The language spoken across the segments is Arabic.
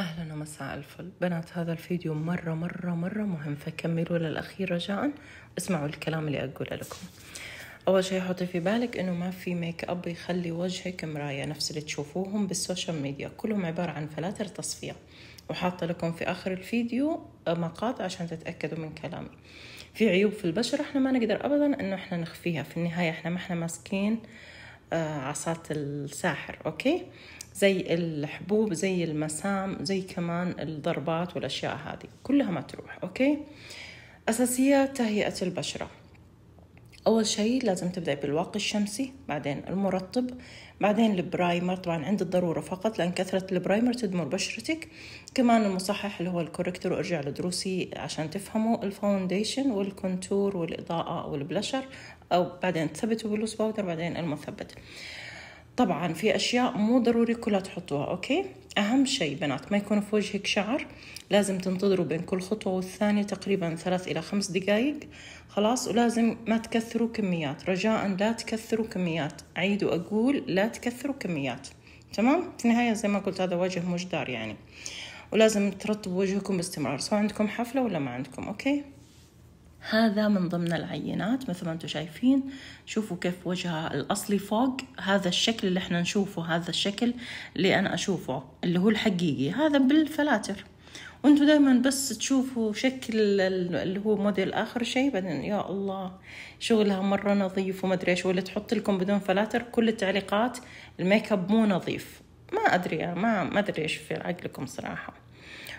أهلا ومساء الفل بنات هذا الفيديو مرة مرة مرة مهم فكملوا للأخير رجاء اسمعوا الكلام اللي أقوله لكم أول شيء حطي في بالك إنه ما في ميك أب يخلي وجهك مراية نفس اللي تشوفوهم بالسوشيال ميديا كلهم عبارة عن فلاتر تصفية وحاطة لكم في آخر الفيديو مقاطع عشان تتأكدوا من كلامي في عيوب في البشرة إحنا ما نقدر أبدا إنه إحنا نخفيها في النهاية إحنا ما إحنا ماسكين آه آه، عصات الساحر اوكي زي الحبوب زي المسام زي كمان الضربات والاشياء هذه كلها ما تروح اوكي اساسيات تهيئه البشره أول شيء لازم تبدأ بالواقي الشمسي بعدين المرطب بعدين البرايمر طبعا عند الضرورة فقط لأن كثرة البرايمر تدمر بشرتك كمان المصحح اللي هو الكوركتور وارجع لدروسي عشان تفهموا الفاونديشن والكونتور والإضاءة والبلشر أو بعدين تثبتوا باللوس باودر بعدين المثبت طبعا في أشياء مو ضروري كلها تحطوها أوكي أهم شيء بنات ما يكون في وجهك شعر لازم تنتظروا بين كل خطوة والثانية تقريبا ثلاث إلى خمس دقايق خلاص ولازم ما تكثروا كميات رجاء لا تكثروا كميات أعيد وأقول لا تكثروا كميات تمام في النهاية زي ما قلت هذا وجه مجدار يعني ولازم ترطبوا وجهكم باستمرار سواء عندكم حفلة ولا ما عندكم أوكي هذا من ضمن العينات مثل ما انتم شايفين شوفوا كيف وجهها الاصلي فوق هذا الشكل اللي احنا نشوفه هذا الشكل اللي انا اشوفه اللي هو الحقيقي هذا بالفلاتر وانتم دائما بس تشوفوا شكل اللي هو موديل اخر شيء بعدين يا الله شغلها مره نظيف وما ادري ايش ولا تحط لكم بدون فلاتر كل التعليقات الميك اب مو نظيف ما ادري ما ما ادري ايش في عقلكم صراحه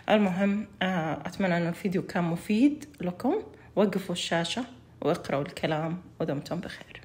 المهم آه، اتمنى انه الفيديو كان مفيد لكم وقفوا الشاشة واقرأوا الكلام ودمتم بخير